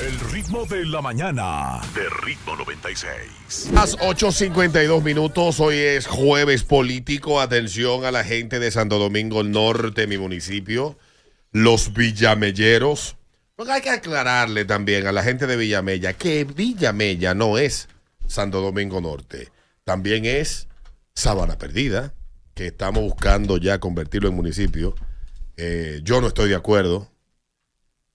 El ritmo de la mañana. De ritmo 96. Las 8.52 minutos. Hoy es jueves político. Atención a la gente de Santo Domingo Norte, mi municipio. Los Villamelleros. hay que aclararle también a la gente de Villamella que Villamella no es Santo Domingo Norte. También es Sabana Perdida, que estamos buscando ya convertirlo en municipio. Eh, yo no estoy de acuerdo.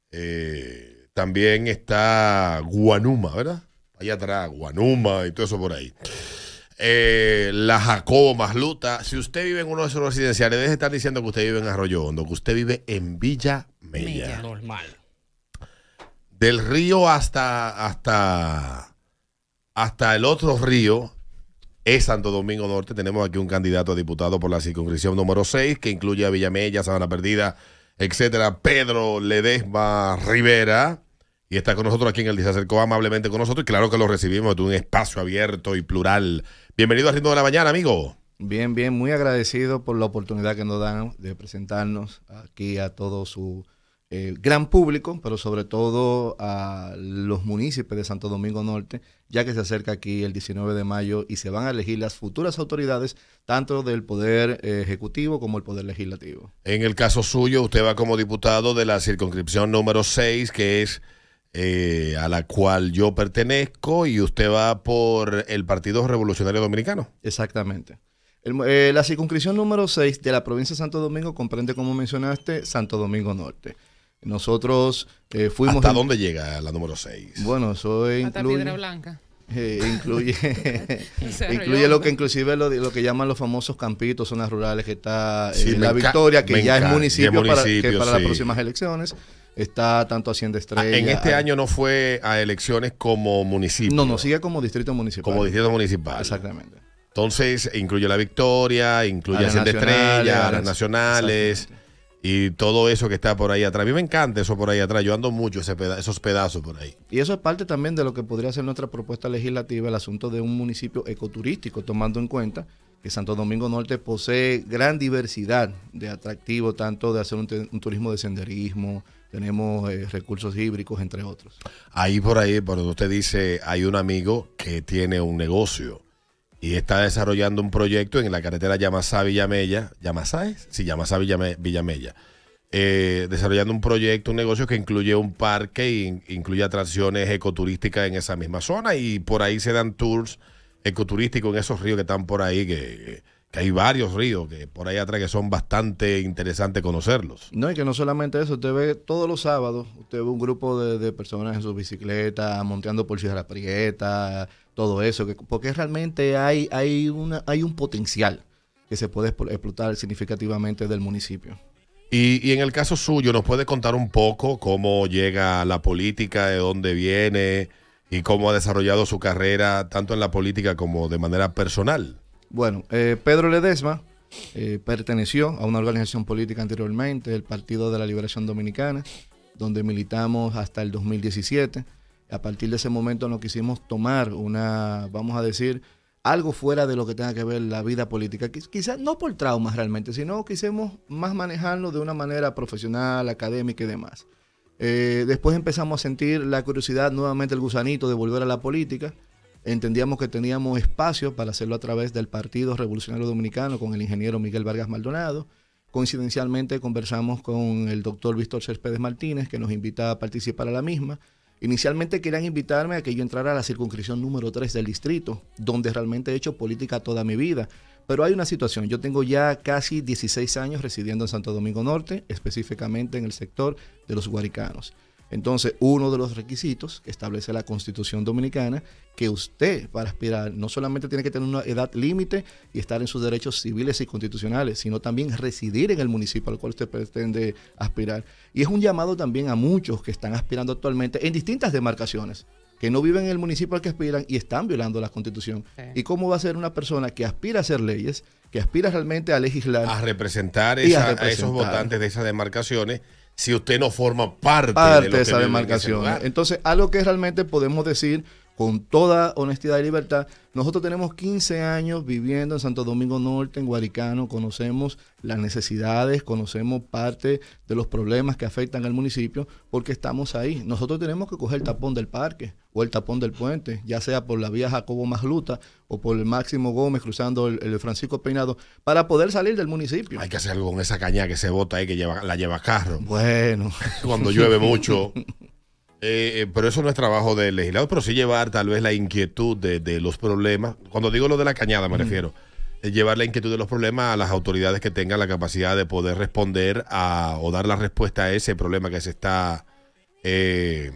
Eh, también está Guanuma, ¿verdad? Allá atrás, Guanuma y todo eso por ahí. Eh, la Jacobo Masluta. Si usted vive en uno de esos residenciales, deje estar diciendo que usted vive en Arroyo Hondo, que usted vive en Villa Media. normal. Del río hasta, hasta, hasta el otro río, es Santo Domingo Norte. Tenemos aquí un candidato a diputado por la circunscripción número 6, que incluye a Villamella, Sabana Perdida, etcétera. Pedro Ledesma Rivera y está con nosotros aquí en el día. amablemente con nosotros y claro que lo recibimos de un espacio abierto y plural. Bienvenido a Ritmo de la Mañana, amigo. Bien, bien, muy agradecido por la oportunidad que nos dan de presentarnos aquí a todo su eh, gran público, pero sobre todo a los municipios de Santo Domingo Norte, ya que se acerca aquí el 19 de mayo y se van a elegir las futuras autoridades, tanto del Poder eh, Ejecutivo como el Poder Legislativo. En el caso suyo, usted va como diputado de la circunscripción número 6, que es eh, a la cual yo pertenezco y usted va por el Partido Revolucionario Dominicano. Exactamente. Eh, la circunscripción número 6 de la provincia de Santo Domingo comprende, como mencionaste, Santo Domingo Norte. Nosotros eh, fuimos... ¿Hasta dónde llega la número 6? Bueno, eso incluye... Hasta Blanca. incluye, incluye lo que inclusive lo, lo, que llaman los famosos campitos, zonas rurales, que está en la Victoria, que ya es municipio, para, las próximas elecciones está tanto Hacienda ah, Estrella. en este año no fue a elecciones como municipio. No, no, sigue como distrito municipal. Como distrito municipal. Exactamente. Entonces, incluye la victoria, incluye Hacienda Estrella, las nacionales y todo eso que está por ahí atrás. A mí me encanta eso por ahí atrás. Yo ando mucho esos pedazos por ahí. Y eso es parte también de lo que podría ser nuestra propuesta legislativa, el asunto de un municipio ecoturístico, tomando en cuenta que Santo Domingo Norte posee gran diversidad de atractivo, tanto de hacer un turismo de senderismo, tenemos eh, recursos híbridos, entre otros. Ahí por ahí, por donde usted dice, hay un amigo que tiene un negocio y está desarrollando un proyecto en la carretera Yamasá-Villamella. ¿Yamasá es? Sí, Yamasá-Villamella. Eh, desarrollando un proyecto, un negocio que incluye un parque e incluye atracciones ecoturísticas en esa misma zona y por ahí se dan tours ecoturísticos en esos ríos que están por ahí que que hay varios ríos que por ahí atrás que son bastante interesantes conocerlos. No, y que no solamente eso, usted ve todos los sábados, usted ve un grupo de, personas en su bicicleta, monteando por Sierra Prieta, todo eso, porque realmente hay, hay, una, hay un potencial que se puede explotar significativamente del municipio. Y, y en el caso suyo, ¿nos puede contar un poco cómo llega la política, de dónde viene y cómo ha desarrollado su carrera, tanto en la política como de manera personal? Bueno, eh, Pedro Ledesma eh, perteneció a una organización política anteriormente, el Partido de la Liberación Dominicana, donde militamos hasta el 2017. A partir de ese momento nos quisimos tomar una, vamos a decir, algo fuera de lo que tenga que ver la vida política. Quizás no por traumas realmente, sino quisimos más manejarlo de una manera profesional, académica y demás. Eh, después empezamos a sentir la curiosidad, nuevamente el gusanito de volver a la política entendíamos que teníamos espacio para hacerlo a través del Partido Revolucionario Dominicano con el ingeniero Miguel Vargas Maldonado. Coincidencialmente conversamos con el doctor Víctor Céspedes Martínez, que nos invitaba a participar a la misma. Inicialmente querían invitarme a que yo entrara a la circunscripción número 3 del distrito, donde realmente he hecho política toda mi vida. Pero hay una situación, yo tengo ya casi 16 años residiendo en Santo Domingo Norte, específicamente en el sector de los Guaricanos. Entonces, uno de los requisitos que establece la Constitución Dominicana, que usted para aspirar no solamente tiene que tener una edad límite y estar en sus derechos civiles y constitucionales, sino también residir en el municipio al cual usted pretende aspirar. Y es un llamado también a muchos que están aspirando actualmente en distintas demarcaciones que no viven en el municipio al que aspiran y están violando la constitución. ¿Y cómo va a ser una persona que aspira a hacer leyes, que aspira realmente a legislar? A representar, a, representar. a, esos votantes de esas demarcaciones si usted no forma parte, de, de esa demarcación. Entonces, algo que realmente podemos decir con toda honestidad y libertad. Nosotros tenemos 15 años viviendo en Santo Domingo Norte, en Guaricano, conocemos las necesidades, conocemos parte de los problemas que afectan al municipio porque estamos ahí. Nosotros tenemos que coger el tapón del parque o el tapón del puente, ya sea por la vía Jacobo Masluta o por el Máximo Gómez cruzando el, Francisco Peinado, para poder salir del municipio. Hay que hacer algo con esa caña que se bota ahí, que la lleva carro. Bueno. Cuando llueve mucho. Eh, eh, pero eso no es trabajo del legislador, pero sí llevar tal vez la inquietud de, los problemas. Cuando digo lo de la cañada, me refiero. llevar la inquietud de los problemas a las autoridades que tengan la capacidad de poder responder o dar la respuesta a ese problema que se está eh,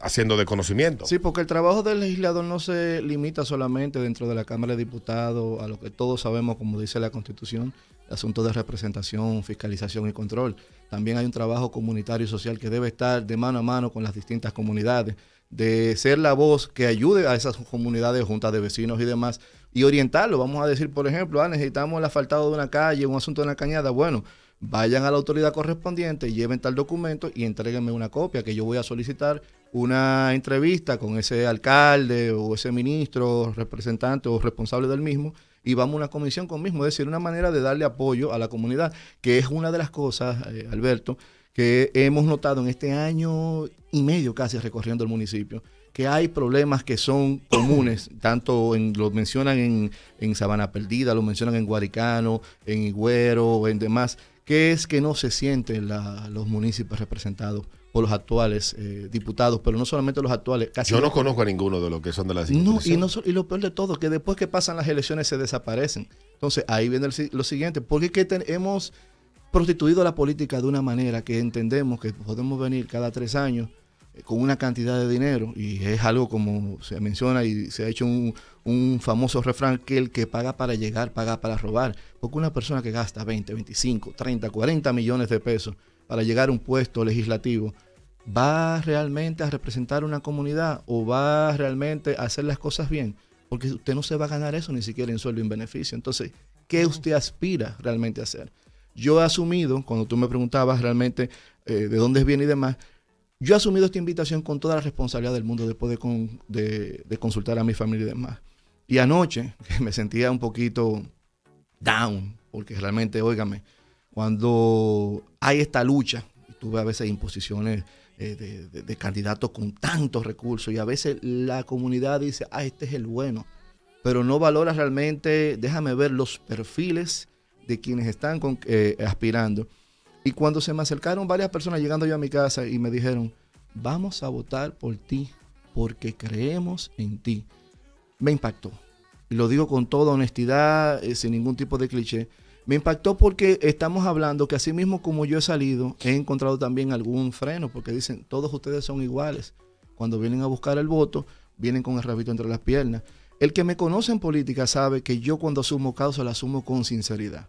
haciendo de conocimiento. Sí, porque el trabajo del legislador no se limita solamente dentro de la Cámara de Diputados a lo que todos sabemos, como dice la Constitución, asuntos de representación, fiscalización y control. También hay un trabajo comunitario y social que debe estar de mano a mano con las distintas comunidades, de ser la voz que ayude a esas comunidades, juntas de vecinos y demás, y orientarlo. Vamos a decir, por ejemplo, ah, necesitamos el asfaltado de una calle, un asunto de una cañada. Bueno, vayan a la autoridad correspondiente, lleven tal documento y entreguenme una copia que yo voy a solicitar una entrevista con ese alcalde o ese ministro, representante o responsable del mismo y vamos a una comisión con mismo. Es decir, una manera de darle apoyo a la comunidad, que es una de las cosas, eh, Alberto, que hemos notado en este año y medio casi recorriendo el municipio que hay problemas que son comunes, tanto en, lo mencionan en, Sabana Perdida, lo mencionan en Guaricano, en Higüero, en demás, que es que no se sienten los municipios representados los actuales eh, diputados, pero no solamente los actuales. Casi Yo no, conozco a ninguno de los que son de las No, y, no y lo peor de todo, que después que pasan las elecciones se desaparecen. Entonces ahí viene lo siguiente, porque es que hemos prostituido la política de una manera que entendemos que podemos venir cada tres años eh, con una cantidad de dinero, y es algo como se menciona y se ha hecho un, un, famoso refrán, que el que paga para llegar, paga para robar, porque una persona que gasta 20, 25, 30, 40 millones de pesos para llegar a un puesto legislativo, va realmente a representar una comunidad o va realmente a hacer las cosas bien, porque usted no se va a ganar eso ni siquiera en sueldo y en beneficio. Entonces, ¿qué usted aspira realmente a hacer? Yo he asumido, cuando tú me preguntabas realmente eh, de dónde viene y demás, yo he asumido esta invitación con toda la responsabilidad del mundo después de, consultar a mi familia y demás. Y anoche me sentía un poquito down, porque realmente, óigame, cuando hay esta lucha, tuve a veces imposiciones eh, de, candidatos con tantos recursos y a veces la comunidad dice, ah, este es el bueno, pero no valora realmente, déjame ver los perfiles de quienes están eh, aspirando. Y cuando se me acercaron varias personas llegando yo a mi casa y me dijeron, vamos a votar por ti porque creemos en ti, me impactó. lo digo con toda honestidad, eh, sin ningún tipo de cliché me impactó porque estamos hablando que así mismo como yo he salido, he encontrado también algún freno, porque dicen, todos ustedes son iguales. Cuando vienen a buscar el voto, vienen con el rabito entre las piernas. El que me conoce en política sabe que yo cuando asumo causa la asumo con sinceridad.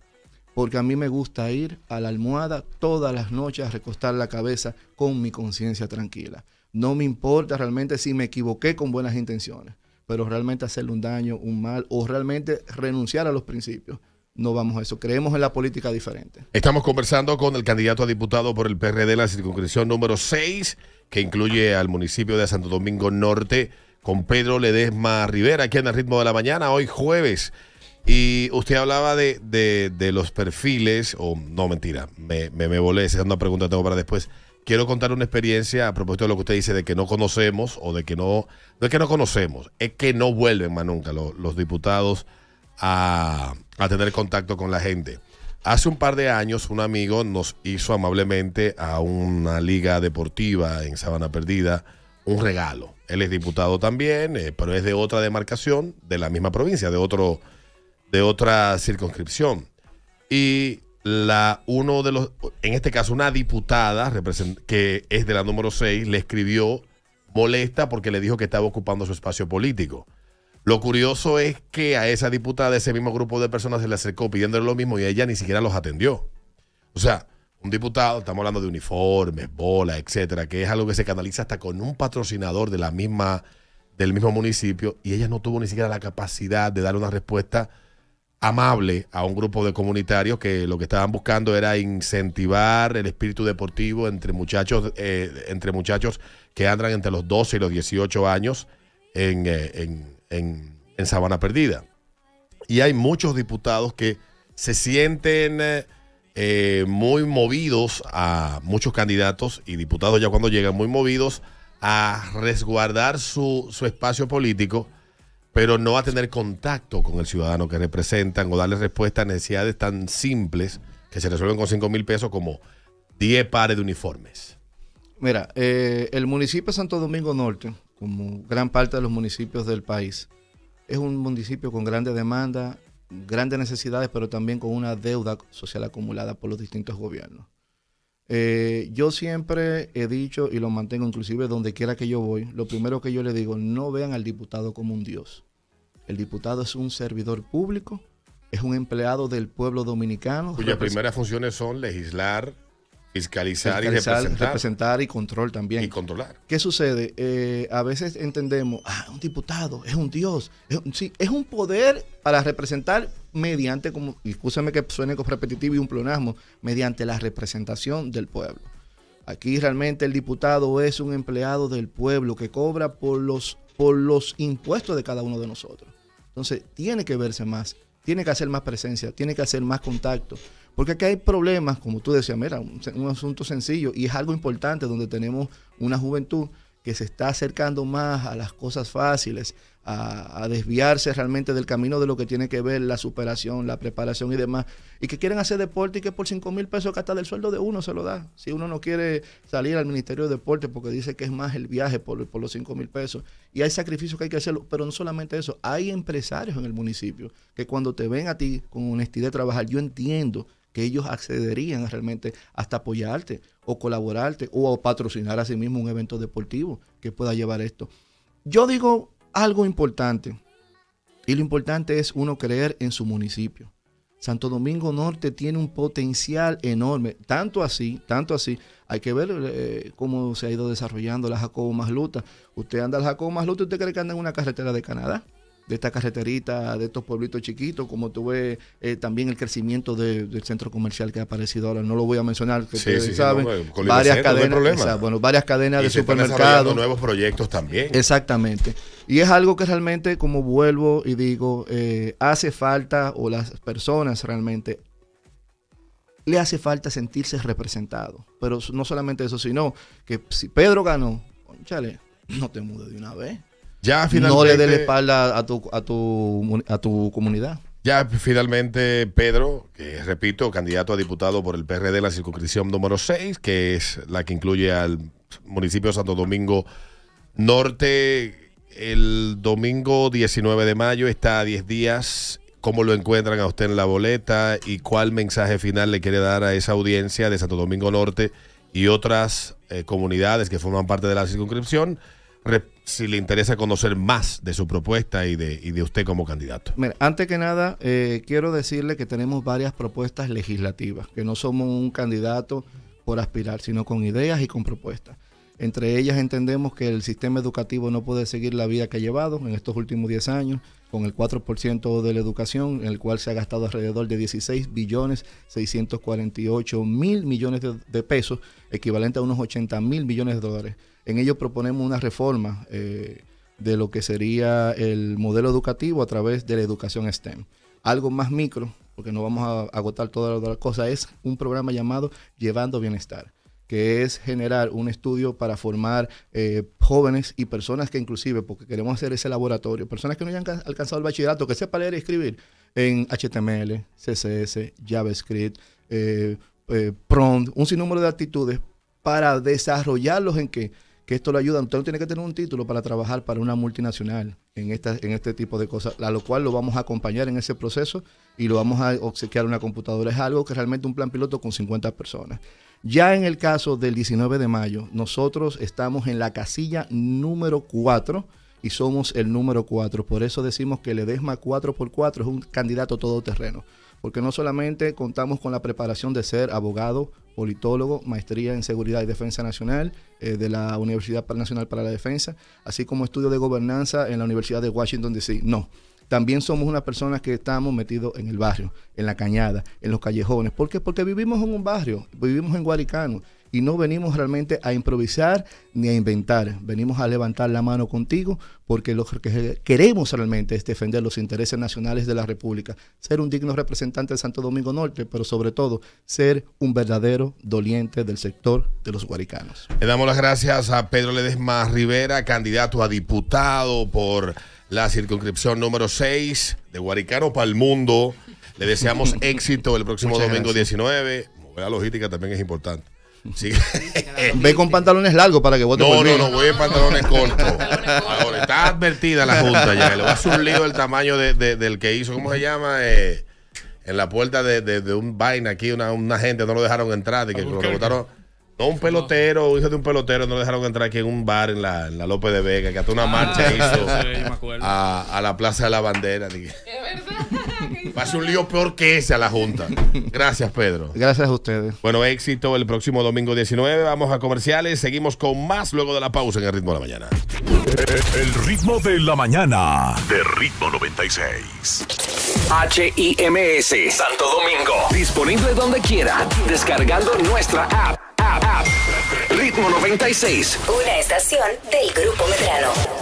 Porque a mí me gusta ir a la almohada todas las noches a recostar la cabeza con mi conciencia tranquila. No me importa realmente si me equivoqué con buenas intenciones, pero realmente hacerle un daño, un mal o realmente renunciar a los principios no vamos a eso. Creemos en la política diferente. Estamos conversando con el candidato a diputado por el PRD de la circunscripción número 6, que incluye al municipio de Santo Domingo Norte, con Pedro Ledesma Rivera, aquí en el ritmo de la mañana, hoy jueves. Y usted hablaba de, de, los perfiles, o no, mentira, me, me, volé, esa es una pregunta que tengo para después. Quiero contar una experiencia a propósito de lo que usted dice de que no conocemos o de que no, no es que no conocemos, es que no vuelven más nunca los diputados a, tener contacto con la gente. Hace un par de años un amigo nos hizo amablemente a una liga deportiva en Sabana Perdida un regalo. Él es diputado también, eh, pero es de otra demarcación, de la misma provincia, de, otro, de otra circunscripción. Y la uno de los, en este caso una diputada que es de la número 6, le escribió molesta porque le dijo que estaba ocupando su espacio político. Lo curioso es que a esa diputada, de ese mismo grupo de personas se le acercó pidiéndole lo mismo y ella ni siquiera los atendió. O sea, un diputado, estamos hablando de uniformes, bolas, etcétera, que es algo que se canaliza hasta con un patrocinador de la misma, del mismo municipio, y ella no tuvo ni siquiera la capacidad de dar una respuesta amable a un grupo de comunitarios que lo que estaban buscando era incentivar el espíritu deportivo entre muchachos, eh, entre muchachos que andan entre los 12 y los 18 años eh, en, Sabana Perdida. Y hay muchos diputados que se sienten eh, eh, muy movidos a muchos candidatos y diputados ya cuando llegan muy movidos a resguardar su, espacio político, pero no a tener contacto con el ciudadano que representan o darle respuesta a necesidades tan simples que se resuelven con 5 mil pesos como 10 pares de uniformes. Mira, el municipio de Santo Domingo Norte como gran parte de los municipios del país. Es un municipio con grande demanda, grandes necesidades, pero también con una deuda social acumulada por los distintos gobiernos. Eh, yo siempre he dicho y lo mantengo, inclusive donde quiera que yo voy, lo primero que yo le digo, no vean al diputado como un dios. El diputado es un servidor público, es un empleado del pueblo dominicano. Cuyas primeras funciones son legislar, Fiscalizar, y representar. y control también. Y controlar. ¿Qué sucede? Eh, a veces entendemos, ah, un diputado es un dios. Es sí, es un poder para representar mediante, como, discúlpeme que suene repetitivo y un plonasmo, mediante la representación del pueblo. Aquí realmente el diputado es un empleado del pueblo que cobra por los, por los impuestos de cada uno de nosotros. Entonces, tiene que verse más tiene que hacer más presencia, tiene que hacer más contacto. Porque aquí hay problemas, como tú decías, mira, un, un asunto sencillo y es algo importante donde tenemos una juventud que se está acercando más a las cosas fáciles, a, desviarse realmente del camino de lo que tiene que ver la superación, la preparación y demás, y que quieren hacer deporte y que por 5 mil pesos que hasta del sueldo de uno se lo da. Si uno no quiere salir al Ministerio de Deporte porque dice que es más el viaje por, los 5 mil pesos, y hay sacrificios que hay que hacerlo, pero no solamente eso, hay empresarios en el municipio que cuando te ven a ti con honestidad trabajar, yo entiendo que ellos accederían realmente hasta apoyarte, o colaborarte o, patrocinar a sí mismo un evento deportivo que pueda llevar esto. Yo digo algo importante y lo importante es uno creer en su municipio. Santo Domingo Norte tiene un potencial enorme, tanto así, tanto así. Hay que ver eh, cómo se ha ido desarrollando la Jacobo Masluta. Usted anda al Jacobo Masluta usted cree que anda en una carretera de Canadá de esta carreterita, de estos pueblitos chiquitos, como tú ves eh, también el crecimiento del centro comercial que ha aparecido ahora. No lo voy a mencionar, que ustedes saben. varias, cadenas, bueno, varias cadenas de supermercados. nuevos proyectos también. Exactamente. Y es algo que realmente, como vuelvo y digo, eh, hace falta, o las personas realmente le hace falta sentirse representado. Pero no solamente eso, sino que si Pedro ganó, chale, no te mudes de una vez finalmente, no le dé la espalda a tu, a tu, a tu comunidad. Ya finalmente Pedro, que repito, candidato a diputado por el PRD de la circunscripción número 6, que es la que incluye al municipio de Santo Domingo Norte, el domingo 19 de mayo está a 10 días. ¿Cómo lo encuentran a usted en la boleta y cuál mensaje final le quiere dar a esa audiencia de Santo Domingo Norte y otras eh, comunidades que forman parte de la circunscripción? si le interesa conocer más de su propuesta y de, usted como candidato. antes que nada, eh, quiero decirle que tenemos varias propuestas legislativas, que no somos un candidato por aspirar, sino con ideas y con propuestas. Entre ellas entendemos que el sistema educativo no puede seguir la vida que ha llevado en estos últimos 10 años, con el 4% de la educación, en el cual se ha gastado alrededor de 16 billones 648 mil millones de pesos, equivalente a unos 80 mil millones de dólares. En ello proponemos una reforma eh, de lo que sería el modelo educativo a través de la educación STEM. Algo más micro, porque no vamos a agotar todas las cosas, es un programa llamado Llevando Bienestar que es generar un estudio para formar eh, jóvenes y personas que inclusive, porque queremos hacer ese laboratorio, personas que no hayan alcanzado el bachillerato, que sepa leer y escribir en HTML, CSS, JavaScript, eh, eh, prompt, un sinnúmero de actitudes para desarrollarlos en que que esto lo ayuda. Usted no tiene que tener un título para trabajar para una multinacional en, en este tipo de cosas, a lo cual lo vamos a acompañar en ese proceso y lo vamos a obsequiar una computadora. Es algo que realmente un plan piloto con 50 personas. Ya en el caso del 19 de mayo, nosotros estamos en la casilla número 4 y somos el número 4. Por eso decimos que EDESMA 4x4 es un candidato todoterreno porque no solamente contamos con la preparación de ser abogado, politólogo, maestría en Seguridad y Defensa Nacional eh, de la Universidad Nacional para la Defensa, así como estudio de gobernanza en la Universidad de Washington, D.C. No, también somos unas personas que estamos metidos en el barrio, en la cañada, en los callejones. ¿Por qué? Porque vivimos en un barrio, vivimos en Guaricano y no venimos realmente a improvisar ni a inventar. Venimos a levantar la mano contigo porque lo que queremos realmente es defender los intereses nacionales de la República, ser un digno representante de Santo Domingo Norte, pero sobre todo ser un verdadero doliente del sector de los guaricanos. Le damos las gracias a Pedro Ledesma Rivera, candidato a diputado por la circunscripción número 6 de Guaricano para el mundo. Le deseamos éxito el próximo domingo 19. La logística también es importante. Ve con pantalones largos para que vote no, No, no, voy en pantalones cortos. está advertida la Junta ya. Le va a el tamaño de, del que hizo, ¿cómo se llama? Eh, en la puerta de, un vaina aquí, una, una, gente no lo dejaron entrar, que No, un pelotero, hijo de un pelotero, no lo dejaron entrar aquí en un bar en la, López de Vega, que hasta una marcha ah, hizo a, a, la Plaza de la Bandera. Es verdad. Va a ser un lío peor que ese a la Junta. Gracias, Pedro. Gracias a ustedes. Bueno, éxito el próximo domingo 19. Vamos a comerciales. Seguimos con más luego de la pausa en el ritmo de la mañana. El ritmo de la mañana. De ritmo 96. HIMS Santo Domingo. Disponible donde quiera. Descargando nuestra app. Ritmo 96. Una estación del Grupo Medrano.